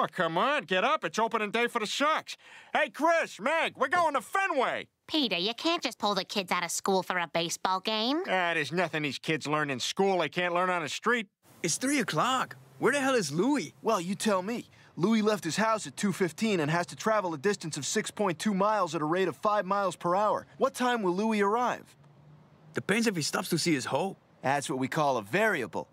Oh, come on, get up. It's opening day for the Sharks. Hey, Chris, Meg, we're going to Fenway. Peter, you can't just pull the kids out of school for a baseball game. Ah, there's nothing these kids learn in school they can't learn on the street. It's 3 o'clock. Where the hell is Louie? Well, you tell me. Louis left his house at 2.15 and has to travel a distance of 6.2 miles at a rate of 5 miles per hour. What time will Louis arrive? Depends if he stops to see his hoe. That's what we call a variable.